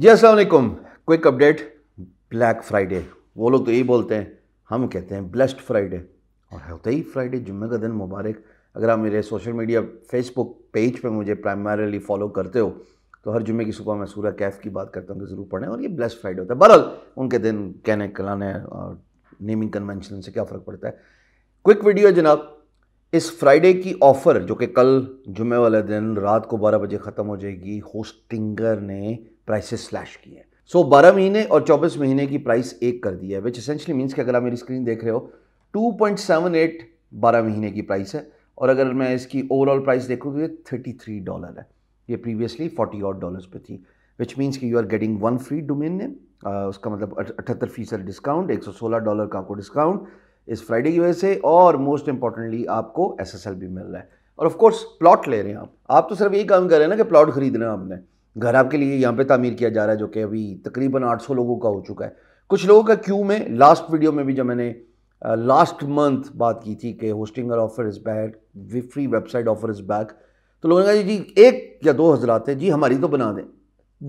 जी असलकुम quick update black Friday वो लोग तो यही बोलते हैं हम कहते हैं ब्लेस्ड फ्राइडे और होता ही फ्राइडे जुम्मे का दिन मुबारक अगर आप मेरे सोशल मीडिया फेसबुक पेज पे मुझे प्राइमरली फॉलो करते हो तो हर जुम्मे की सुबह मैं सूर्य कैफ की बात करता हूँ कि ज़रूर पढ़ें और ये ब्लेस्ड फ्राइडे होता है बहरहाल उनके दिन कहने कहलाने और नेमिंग कन्वेंशन से क्या फ़र्क पड़ता है क्विक वीडियो जनाब इस फ्राइडे की ऑफ़र जो कि कल जुमे वाले दिन रात को बारह बजे ख़त्म हो जाएगी होस्टिंगर ने प्राइसेस स्लैश की हैं सो so, बारह महीने और चौबीस महीने की प्राइस एक कर दी है विच असेंशली मीन्स कि अगर आप मेरी स्क्रीन देख रहे हो टू पॉइंट सेवन एट बारह महीने की प्राइस है और अगर मैं इसकी ओवरऑल प्राइस देखूँ तो ये थर्टी थ्री डॉलर है ये प्रीवियसली फोर्टी और डॉलर्स पे थी विच मीन्स कि you are getting one free domain ने उसका मतलब अठहत्तर फीसद डिस्काउंट एक सौ सोलह डॉलर का आपको डिस्काउंट इस फ्राइडे की वजह से और मोस्ट इंपॉर्टेंटली आपको एस एस एल भी मिल रहा है और ऑफकोर्स प्लॉट ले रहे हैं आप आप तो सिर्फ ये काम कर रहे हैं ना कि प्लॉट खरीद रहे हैं आपने घर आपके लिए यहाँ पे तामीर किया जा रहा है जो कि अभी तकरीबन 800 लोगों का हो चुका है कुछ लोगों का क्यों में लास्ट वीडियो में भी जब मैंने लास्ट मंथ बात की थी कि होस्टिंग और offer is back free website offer is back तो लोगों ने कहा जी एक या दो हजरात हैं जी हमारी तो बना दें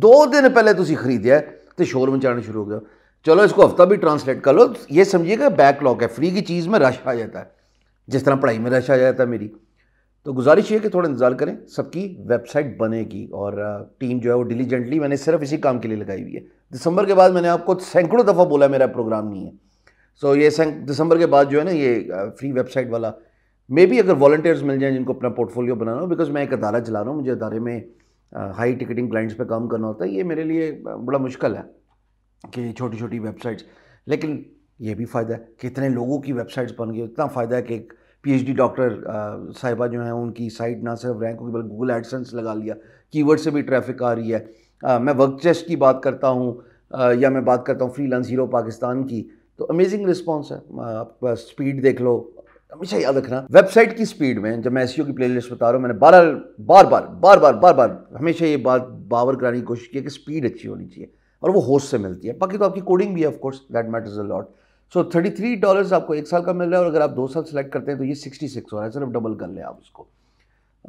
दो दिन पहले तुम खरीदया तो शोर मचाना शुरू हो गया चलो इसको हफ्ता भी ट्रांसलेट कर लो ये समझिएगा बैकलॉग है फ्री की चीज़ में रश आ जाता है जिस तरह पढ़ाई में रश आ जाता है मेरी तो गुजारिश ये कि थोड़ा इंतज़ार करें सबकी वेबसाइट बनेगी और टीम जो है वो डिलीजेंटली मैंने सिर्फ इसी काम के लिए लगाई हुई है दिसंबर के बाद मैंने आपको सैकड़ों दफ़ा बोला मेरा प्रोग्राम नहीं है सो ये दिसंबर के बाद जो है ना ये फ्री वेबसाइट वाला मे भी अगर वॉल्टियर्स मिल जाएं जिनको अपना पोर्टफोलियो बनाना हो बिकॉज मैं एक अदारा चला रहा हूँ मुझे अदारे में हाई टिकटिंग क्लाइंट्स पे काम करना होता है ये मेरे लिए बड़ा मुश्किल है कि छोटी छोटी वेबसाइट्स लेकिन ये भी फ़ायदा है कि इतने लोगों की वेबसाइट्स बन गई इतना फ़ायदा है कि एक पीएचडी डॉक्टर uh, साहिबा जो हैं उनकी साइट ना सिर्फ रैंक होगी बल्कि गूगल एडसेंस लगा लिया कीवर्ड से भी ट्रैफिक आ रही है आ, uh, मैं वर्क चेस्ट की बात करता हूँ uh, या मैं बात करता हूँ फ्री हीरो पाकिस्तान की तो अमेजिंग रिस्पॉन्स है आप स्पीड देख लो हमेशा याद रखना वेबसाइट की स्पीड में जब मैं एस e की प्लेलिस्ट बता रहा हूँ मैंने बार बार बार बार बार बार बार हमेशा ये बात बावर कराने की कोशिश की है कि स्पीड अच्छी होनी चाहिए और वो होस्ट से मिलती है बाकी तो आपकी कोडिंग भी है of course that matters a lot so thirty three dollars आपको एक साल का मिल रहा है और अगर आप दो साल सेलेक्ट करते हैं तो ये सिक्सटी सिक्स हो रहा है सिर्फ डबल कर लें आप उसको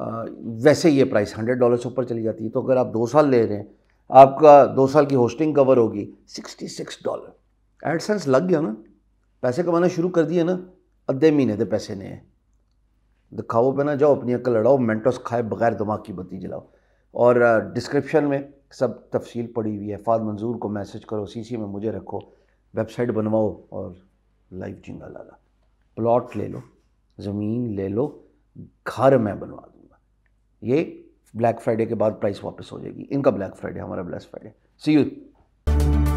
आ, वैसे ये प्राइस हंड्रेड डॉलर से ऊपर चली जाती है तो अगर आप दो साल ले रहे हैं आपका दो साल की होस्टिंग कवर होगी सिक्सटी सिक्स डॉलर एडसेंस लग गया ना पैसे कमाना शुरू कर दिए ना अद्धे महीने दे पैसे है दिखाओ पे ना जाओ अपनी अक्ल लड़ाओ मेंटोस खाए बगैर दिमाग की बत्ती जलाओ और डिस्क्रिप्शन में सब तफसील पड़ी हुई है फाद मंजूर को मैसेज करो सीसी में मुझे रखो वेबसाइट बनवाओ और लाइव झींगा लाला प्लॉट ले लो ज़मीन ले लो घर मैं बनवा दूंगा ये ब्लैक फ्राइडे के बाद प्राइस वापस हो जाएगी इनका ब्लैक फ्राइडे हमारा ब्लैक फ्राइडे सी यू